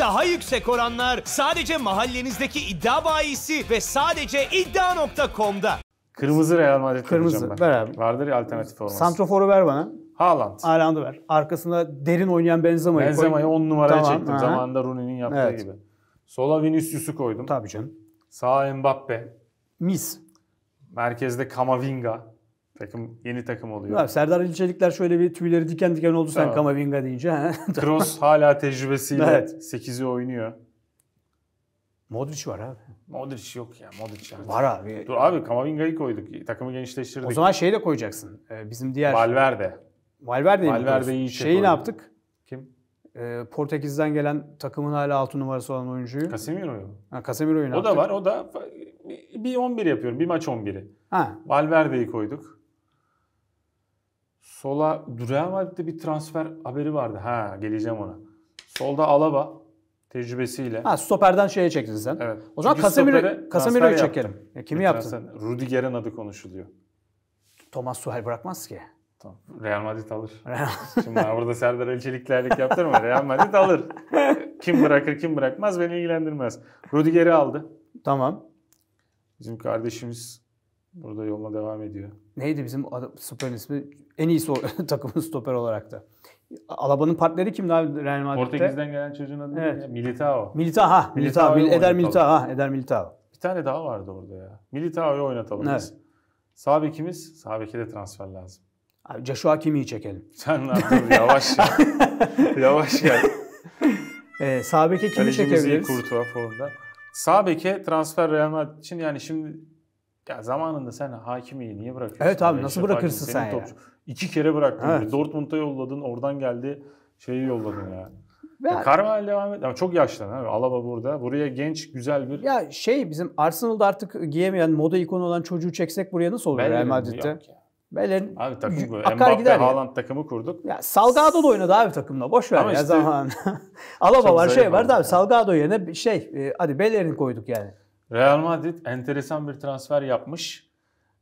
Daha yüksek oranlar sadece mahallenizdeki iddia bayisi ve sadece iddia.com'da. Kırmızı Real Madrid Kırmızı, ben. ver abi. Vardır ya alternatif olması. Santrofor'u ver bana. Haaland. Haaland'ı ver. Arkasında derin oynayan Benzema'yı Benzema'yı 10 numaraya tamam, çektim. Aha. Zamanında Rooney'nin yaptığı evet. gibi. Sola Vinicius'u koydum. Tabii canım. Sağa Mbappe. Mis. Merkezde Kamavinga. Takım yeni takım oluyor. Ya, Serdar İlçelikler şöyle bir tüyleri diken diken oldu tamam. sen Kamavinga deyince. Kroos hala tecrübesiyle evet. 8'i oynuyor. Modric var abi. Modric yok ya. Modric artık. Var abi. Dur abi Kamavinga'yı koyduk. Takımı genişleştirdik. O zaman şeyi de koyacaksın. Ee, bizim diğer... Valverde. Valverde'yi Valverde iyi şey Şeyi ne yaptık? Kim? Ee, Portekiz'den gelen takımın hala 6 numarası olan oyuncuyu. Casemiro'yu. Ha Casemiro'yu O yaptık. da var. O da bir 11 yapıyorum. Bir maç 11'i. Ha. Valverde'yi koyduk. Sola Real Madrid'de bir transfer haberi vardı. Ha geleceğim ona. Solda Alaba tecrübesiyle. Ha stoperden şeye çektin sen. Evet. O zaman Casemiro, Casemiro'yu çekelim. Ya, e, kimi yaptın? Rudiger'in adı konuşuluyor. Thomas Suhal bırakmaz ki. Tamam. Real Madrid alır. Şimdi burada Serdar Elçeliklerlik Çeliklerlik yaptım Real Madrid alır. Kim bırakır kim bırakmaz beni ilgilendirmez. Rudiger'i aldı. Tamam. Bizim kardeşimiz Burada yoluna devam ediyor. Neydi bizim adam, stoperin ismi? En iyisi so- takımın stoper olarak da. Alaba'nın partneri kimdi abi Real Madrid'de? Portekiz'den gelen çocuğun adı evet. neydi? Militao. Militao. Militao. Militao. Eder Militao. Eder Militao. Bir tane daha vardı orada ya. Militao'yu oynatalım evet. biz. Sağ bekimiz, sağ beke de transfer lazım. Abi Joshua Kimi'yi çekelim. Sen ne yaptın? Yavaş ya. Yavaş gel. Ee, sağ beke kimi Kalecimiz çekebiliriz? Kalecimiz iyi formda. Sağ beke transfer Real Madrid için yani şimdi ya zamanında sen Hakimi'yi niye bırakıyorsun? Evet abi nasıl bırakırsın sen ya? Topçu. İki kere bıraktın. Evet. Dortmund'a yolladın oradan geldi şeyi yolladın ya. Ben... Ya Carvalho devam et. Ama çok yaşlan abi. Alaba burada. Buraya genç, güzel bir... Ya şey bizim Arsenal'da artık giyemeyen moda ikonu olan çocuğu çeksek buraya nasıl olur Bellerin Real Madrid'de? Bellerin abi takım bu. Akar Mbappe, Haaland takımı kurduk. Ya Salgado da oynadı abi takımla. Boş ver ya işte, zaman. Alaba var, şey var da abi. Salgado yerine şey e, hadi Bellerin koyduk yani. Real Madrid enteresan bir transfer yapmış.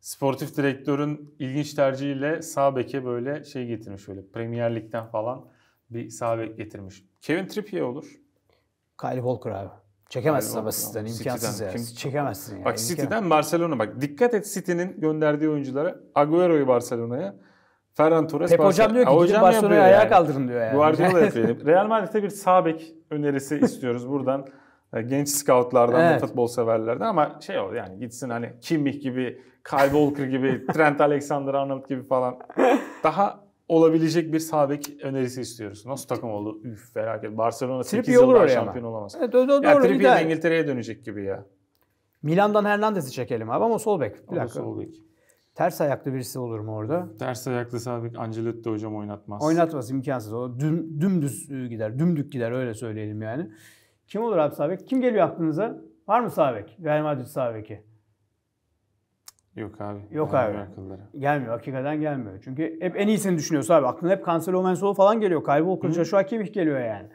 Sportif direktörün ilginç tercihiyle sağ beke böyle şey getirmiş öyle, Premier Lig'den falan bir sağ bek getirmiş. Kevin Trippier olur. Kyle Walker abi. Çekemezsin Kyle ama City'den. imkansız City'den. ya. Kim? Çekemezsin ya. Bak İmkan. City'den Barcelona bak. Dikkat et City'nin gönderdiği oyunculara. Agüero'yu Barcelona'ya. Ferran Torres Pep Barcelona. hocam diyor ki ha, gidip Barcelona'yı ayağa yani. kaldırın diyor yani. Guardiola yapıyor. Real Madrid'e bir sağ bek önerisi istiyoruz buradan. E, genç scoutlardan evet. da futbol severlerden ama şey o yani gitsin hani Kimmich gibi, Kyle Walker gibi, Trent Alexander-Arnold gibi falan daha olabilecek bir sabek önerisi istiyoruz. Nasıl takım oldu? Üf felaket. Barcelona 8 yılda şampiyon ama. olamaz. Evet, o, doğru, yani Trippier İngiltere'ye dönecek gibi ya. Milan'dan Hernandez'i çekelim abi ama sol bek. Bir ama dakika. Sol bek. Ters ayaklı birisi olur mu orada? Ters ayaklı sabit Ancelotti hocam oynatmaz. Oynatmaz imkansız. O düm, dümdüz gider. Dümdük gider öyle söyleyelim yani. Kim olur abi Sabek? Kim geliyor aklınıza? Var mı Sabek? Real Madrid Sabek'i. Yok abi. Yok abi. Akıllara. Gelmiyor. Hakikaten gelmiyor. Çünkü hep en iyisini düşünüyorsun abi. Aklına hep Cancelo Mensolo falan geliyor. Kyle Walker, Joshua Kimmich geliyor yani.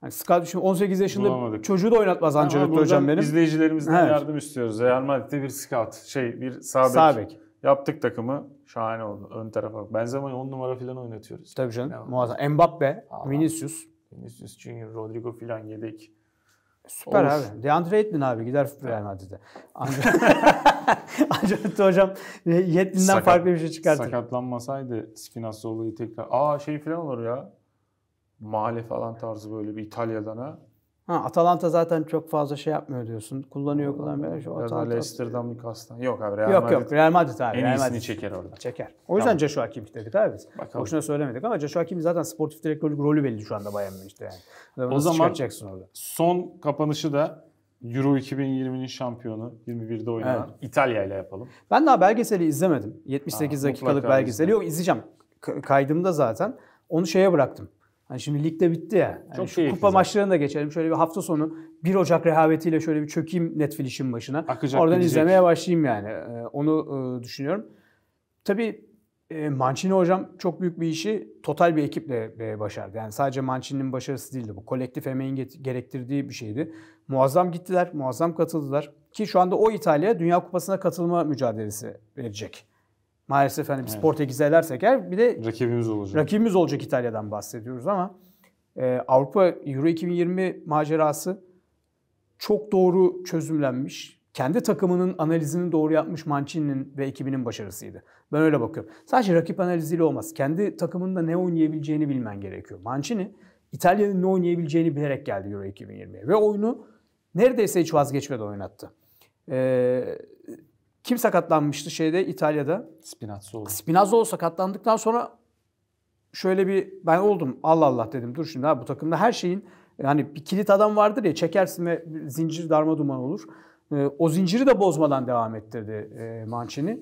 Hani Scott şimdi 18 yaşında Bulamadık. çocuğu da oynatmaz Ancelotti hocam benim. İzleyicilerimizden evet. yardım istiyoruz. Real Madrid'de bir scout, şey bir sabek. sabek. Yaptık takımı. Şahane oldu. Ön tarafa. Benzema'yı 10 numara falan oynatıyoruz. Tabii canım. Muazzam. Mbappe, Aa. Vinicius. Vinicius Junior, Rodrigo filan yedek. Süper Olur. abi. Deandre Yedlin abi gider Real Madrid'e. Ancelotti hocam Yedlin'den Sakat, farklı bir şey çıkartır. Sakatlanmasaydı Spinazzola'yı tekrar. Aa şey falan olur ya. Male falan tarzı böyle bir İtalya'dan ha. Ha, Atalanta zaten çok fazla şey yapmıyor diyorsun. Kullanıyor kullanmıyor. Şu Atalanta... Leicester'dan bir kastan. Yok abi Real yok, Madrid. Yok Real Madrid abi. En Real iyisini çeker orada. Çeker. O yüzden tamam. Joshua Kimmich dedik abi biz. Bakalım. Boşuna söylemedik ama Joshua Kimmich zaten sportif direktörlük rolü belli şu anda Bayern Münih'te yani. Adamı o zaman orada? son kapanışı da Euro 2020'nin şampiyonu 21'de oynanan evet. İtalya ile yapalım. Ben daha belgeseli izlemedim. 78 ha, dakikalık belgeseli. Izledim. Yok izleyeceğim. Kaydımda zaten. Onu şeye bıraktım. Hani şimdi de bitti ya. Yani Çok şu kupa maçlarını da geçelim. Şöyle bir hafta sonu 1 Ocak rehavetiyle şöyle bir çökeyim Netflix'in başına. Akacak Oradan gidecek. izlemeye başlayayım yani. Ee, onu e, düşünüyorum. Tabii e, Mancini hocam çok büyük bir işi total bir ekiple e, başardı. Yani sadece Mancini'nin başarısı değildi bu. Kolektif emeğin gerektirdiği bir şeydi. Muazzam gittiler, muazzam katıldılar. Ki şu anda o İtalya Dünya Kupası'na katılma mücadelesi verecek. Maalesef hani biz evet. Portekiz'e elersek eğer bir de rakibimiz olacak. Rakibimiz olacak İtalya'dan bahsediyoruz ama e, Avrupa Euro 2020 macerası çok doğru çözümlenmiş. Kendi takımının analizini doğru yapmış Mancini'nin ve ekibinin başarısıydı. Ben öyle bakıyorum. Sadece rakip analiziyle olmaz. Kendi takımında ne oynayabileceğini bilmen gerekiyor. Mancini İtalya'nın ne oynayabileceğini bilerek geldi Euro 2020'ye ve oyunu neredeyse hiç vazgeçmeden oynattı. Ee, kim sakatlanmıştı şeyde İtalya'da? Spinazzola. Spinazzola sakatlandıktan sonra şöyle bir ben oldum Allah Allah dedim dur şimdi ha bu takımda her şeyin yani bir kilit adam vardır ya çekersin ve zincir darma duman olur. Ee, o zinciri de bozmadan devam ettirdi e, Mancini.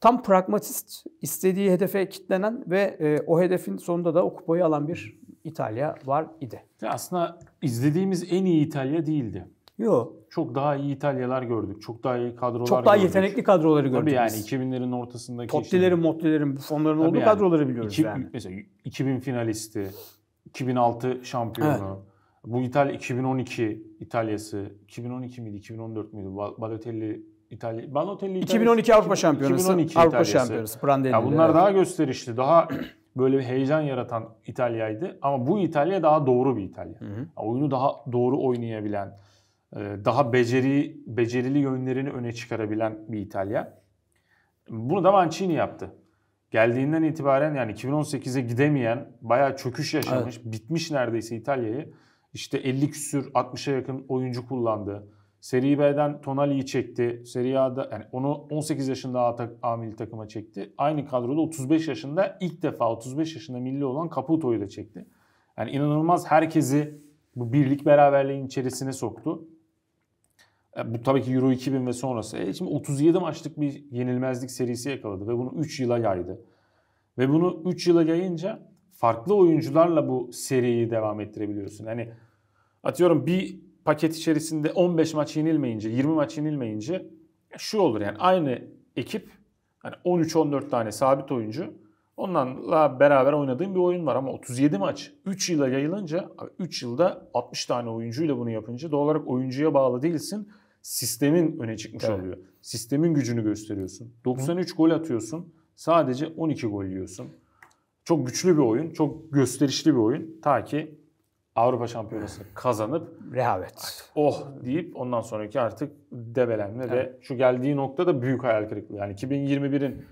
Tam pragmatist, istediği hedefe kitlenen ve e, o hedefin sonunda da o kupayı alan bir İtalya var idi. Aslında izlediğimiz en iyi İtalya değildi. Yok. Çok daha iyi İtalyalar gördük. Çok daha iyi kadrolar gördük Çok daha gördük. yetenekli kadroları gördük. Tabii yani 2000'lerin ortasındaki. Totti'lerin, işte, Motti'lerin, Bufon'ların olduğu yani, kadroları biliyoruz iki, yani. Mesela 2000 finalisti, 2006 şampiyonu. Evet. Bu İtalya 2012 İtalya'sı. 2012 miydi? 2014 müydü? Balotelli İtalya Balotelli İtalya'sı. 2012 Avrupa Şampiyonası. 2012 Avrupa İtalya'sı. Şampiyonası. Prandelli. Ya bunlar evet. daha gösterişli, daha böyle bir heyecan yaratan İtalya'ydı ama bu İtalya daha doğru bir İtalya. Hı hı. oyunu daha doğru oynayabilen, e, daha beceri becerili yönlerini öne çıkarabilen bir İtalya. Bunu da Mancini yaptı. Geldiğinden itibaren yani 2018'e gidemeyen, bayağı çöküş yaşamış, evet. bitmiş neredeyse İtalya'yı işte 50 küsür 60'a yakın oyuncu kullandı. Serie B'den Tonali'yi çekti. Serie A'da yani onu 18 yaşında A, tak, A milli takıma çekti. Aynı kadroda 35 yaşında ilk defa 35 yaşında milli olan Caputo'yu da çekti. Yani inanılmaz herkesi bu birlik beraberliğin içerisine soktu. E, bu tabii ki Euro 2000 ve sonrası. E, şimdi 37 maçlık bir yenilmezlik serisi yakaladı ve bunu 3 yıla yaydı. Ve bunu 3 yıla yayınca farklı oyuncularla bu seriyi devam ettirebiliyorsun. Hani atıyorum bir paket içerisinde 15 maç yenilmeyince, 20 maç yenilmeyince şu olur yani aynı ekip hani 13-14 tane sabit oyuncu onlarla beraber oynadığım bir oyun var ama 37 maç 3 yıla yayılınca 3 yılda 60 tane oyuncuyla bunu yapınca doğal olarak oyuncuya bağlı değilsin sistemin öne çıkmış Tabii. oluyor. Sistemin gücünü gösteriyorsun. 93 Hı. gol atıyorsun. Sadece 12 gol yiyorsun. Çok güçlü bir oyun, çok gösterişli bir oyun. Ta ki Avrupa Şampiyonası kazanıp rehavet. oh deyip ondan sonraki artık debelenme evet. ve şu geldiği nokta da büyük hayal kırıklığı. Yani 2021'in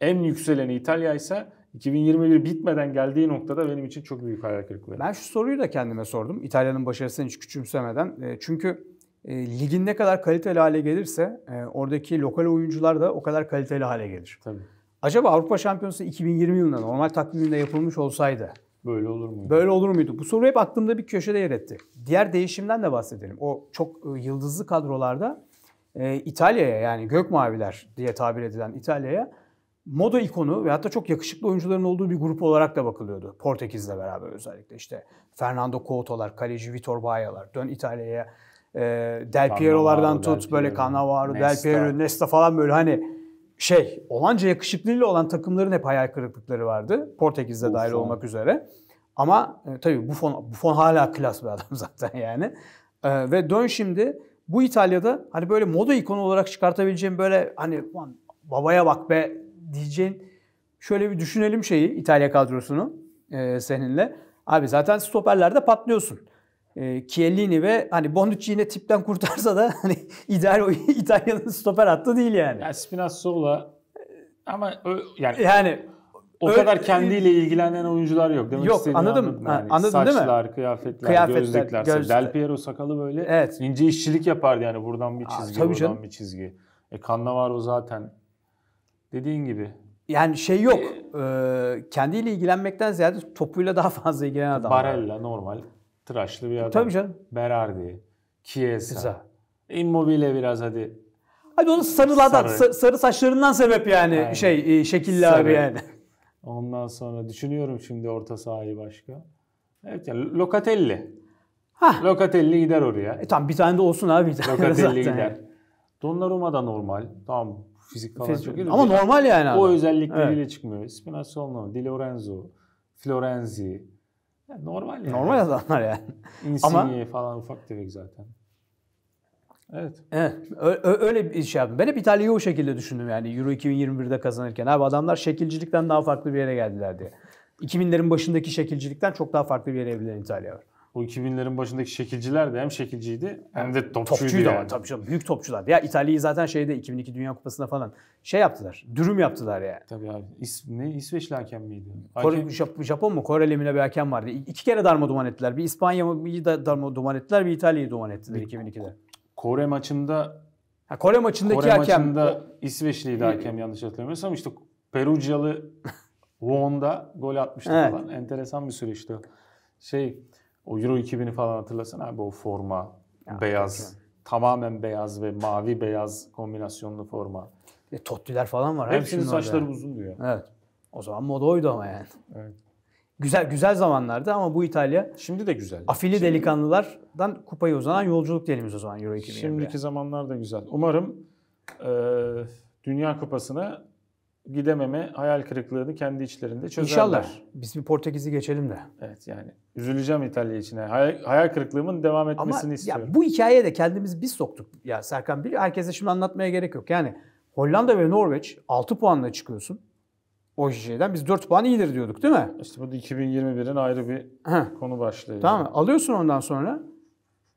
en yükseleni İtalya ise 2021 bitmeden geldiği noktada benim için çok büyük hayal kırıklığı. Ben şu soruyu da kendime sordum. İtalya'nın başarısını hiç küçümsemeden. Ee, çünkü e, ligin ne kadar kaliteli hale gelirse e, oradaki lokal oyuncular da o kadar kaliteli hale gelir. Tabii. Acaba Avrupa Şampiyonası 2020 yılında normal takviminde yapılmış olsaydı böyle olur muydu? Böyle olur muydu? Bu soru hep aklımda bir köşede yer etti. Diğer değişimden de bahsedelim. O çok e, yıldızlı kadrolarda e, İtalya'ya yani gök maviler diye tabir edilen İtalya'ya moda ikonu ve hatta çok yakışıklı oyuncuların olduğu bir grup olarak da bakılıyordu. Portekiz'le beraber özellikle işte Fernando Couto'lar, kaleci Vitor Baia'lar, dön İtalya'ya e, Del Piero'lardan tut Del böyle Piero, Cannavaro, Del Piero, Nesta falan böyle hani şey olanca yakışıklıyla olan takımların hep hayal kırıklıkları vardı. Portekiz'de Buffon. dahil olmak üzere. Ama e, tabii Buffon, Buffon hala klas bir adam zaten yani. E, ve dön şimdi bu İtalya'da hani böyle moda ikonu olarak çıkartabileceğim böyle hani babaya bak be diyeceğin şöyle bir düşünelim şeyi İtalya kadrosunu e, seninle. Abi zaten stoperlerde patlıyorsun e, Chiellini ve hani Bonucci yine tipten kurtarsa da hani ideal İtalya'nın stoper hattı değil yani. Yani Spinazzola e, ama ö, yani yani o öyle, kadar kendiyle ilgilenen oyuncular yok. Demek yok anladım. Anladım, yani anladım saçlar, değil mi? kıyafetler, kıyafetler gözlükler. Gözlük. Del Piero sakalı böyle evet. ince işçilik yapardı yani buradan bir çizgi, Aa, buradan canım. bir çizgi. E Cannavaro zaten dediğin gibi. Yani şey yok. Ee, kendiyle ilgilenmekten ziyade topuyla daha fazla ilgilenen adam. Barella normal. Tıraşlı bir e, adam. Tabii canım. Berardi, Chiesa. Güzel. Immobile biraz hadi. Hadi onun sarılardan, sarı. sarı saçlarından sebep yani Aynen. şey e, şekilli sarı. abi yani. Ondan sonra düşünüyorum şimdi orta sahayı başka. Evet yani Locatelli. Hah. Locatelli gider oraya. E tamam bir tane de olsun abi. Locatelli gider. Donnarumma da normal. Tamam fizik falan Fes- çok iyi. Ama normal yani O özellikleriyle evet. çıkmıyor. Spinazzola, Di Lorenzo, Florenzi, normal yani. Normal adamlar yani. Insigne Ama... falan ufak tefek zaten. Evet. Evet. Öyle bir şey yaptım. Ben hep İtalya'yı o şekilde düşündüm yani Euro 2021'de kazanırken. Abi adamlar şekilcilikten daha farklı bir yere geldiler diye. 2000'lerin başındaki şekilcilikten çok daha farklı bir yere evrilen İtalya var. O 2000'lerin başındaki şekilciler de hem şekilciydi hem de topçuydu. Topçuydu yani. ama tabii canım. Büyük topçular. Ya İtalya'yı zaten şeyde 2002 Dünya Kupası'nda falan şey yaptılar. Dürüm yaptılar yani. Tabii abi. İsmi İsveçli hakem miydi? hakem... Jap, Japon mu? Koreli mi ne bir hakem vardı. İki kere darma duman ettiler. Bir İspanya İspanya'yı darma duman ettiler. Bir İtalya'yı duman ettiler 2002'de. Kore maçında ha, Kore maçındaki Kore hakem. maçında İsveçliydi hakem ee, yanlış hatırlamıyorsam. işte Perugialı Won'da gol atmıştı evet. falan. Enteresan bir süreçti. Şey o Euro 2000'i falan hatırlasın abi o forma ya, beyaz. Tamamen beyaz ve mavi beyaz kombinasyonlu forma. E, Tottiler falan var. Hepsinin saçları orada. uzundu ya. Evet. O zaman moda oydu ama yani. Evet. Güzel güzel zamanlardı ama bu İtalya şimdi de güzel. Afili şimdi, delikanlılardan kupayı uzanan yolculuk diyelimiz o zaman Euro 2021'e. Şimdiki zamanlar da güzel. Umarım e, Dünya Kupası'na gidememe hayal kırıklığını kendi içlerinde çözerler. İnşallah. Biz bir Portekiz'i geçelim de. Evet yani üzüleceğim İtalya için. Hayal, hayal kırıklığımın devam etmesini Ama istiyorum. Ya bu hikayeye de kendimiz biz soktuk. Ya Serkan biliyor. Herkese şimdi anlatmaya gerek yok. Yani Hollanda ve Norveç 6 puanla çıkıyorsun. O şeyden biz 4 puan iyidir diyorduk değil mi? İşte bu da 2021'in ayrı bir konu başlıyor. Tamam alıyorsun ondan sonra.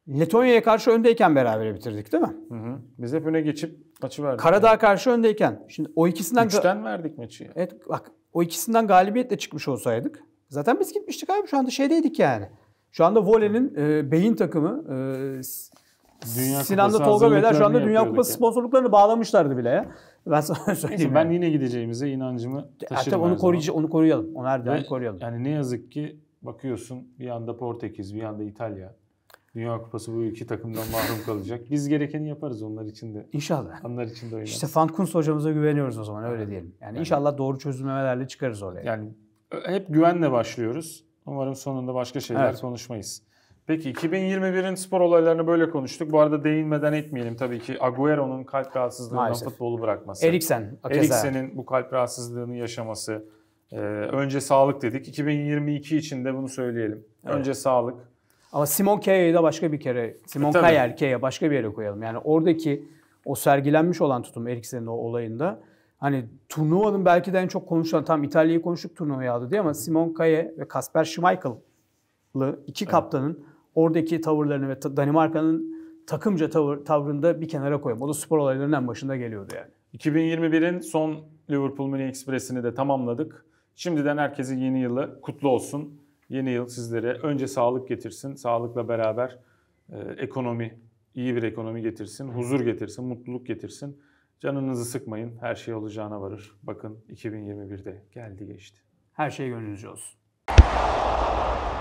Letonya'ya karşı öndeyken beraber bitirdik değil mi? Hı hı. Biz hep öne geçip maçı verdik. Karadağ yani. karşı öndeyken. Şimdi o ikisinden... Üçten verdik maçı. Yani. Evet bak o ikisinden galibiyetle çıkmış olsaydık. Zaten biz gitmiştik abi şu anda şeydeydik yani. Şu anda volenin e, beyin takımı e, Dünya Sinan'da Tolga Beyler şu anda Dünya Kupası ya. sponsorluklarını bağlamışlardı bile ya. Ben sana söyleyeyim. Neyse, yani. yine gideceğimize inancımı taşırım. Hatta onu koruyacağız, onu koruyalım. Onu her daim koruyalım. Yani ne yazık ki bakıyorsun bir yanda Portekiz, bir yanda İtalya. Dünya Kupası bu iki takımdan mahrum kalacak. Biz gerekeni yaparız onlar için de. İnşallah. Onlar için de oynarız. İşte Fankuns hocamıza güveniyoruz o zaman öyle diyelim. Yani, yani inşallah doğru çözümlemelerle çıkarız oraya. Yani e, hep güvenle başlıyoruz. Umarım sonunda başka şeyler evet. konuşmayız. Peki 2021'in spor olaylarını böyle konuştuk. Bu arada değinmeden etmeyelim tabii ki Agüero'nun kalp rahatsızlığından Maalesef. futbolu bırakması. Eriksen. Eriksen'in bu kalp rahatsızlığını yaşaması. Ee, önce sağlık dedik. 2022 için de bunu söyleyelim. Evet. Önce sağlık. Ama Simon Kaya'yı da başka bir kere, Simon e, Kaya, Kaya başka bir yere koyalım. Yani oradaki o sergilenmiş olan tutum Eriksen'in o olayında hani turnuvanın belki de en çok konuşulan tam İtalya'yı konuştuk turnuvaya aldı diye ama Simon Kaya ve Kasper Schmeichel'lı iki evet. kaptanın oradaki tavırlarını ve Danimarka'nın takımca tavır, da bir kenara koyalım. O da spor olaylarının en başında geliyordu yani. 2021'in son Liverpool Mini Ekspresi'ni de tamamladık. Şimdiden herkesin yeni yılı kutlu olsun. Yeni yıl sizlere önce sağlık getirsin. Sağlıkla beraber e, ekonomi, iyi bir ekonomi getirsin. Huzur getirsin, mutluluk getirsin. Canınızı sıkmayın. Her şey olacağına varır. Bakın 2021'de geldi geçti. Her şey gönlünüzce olsun.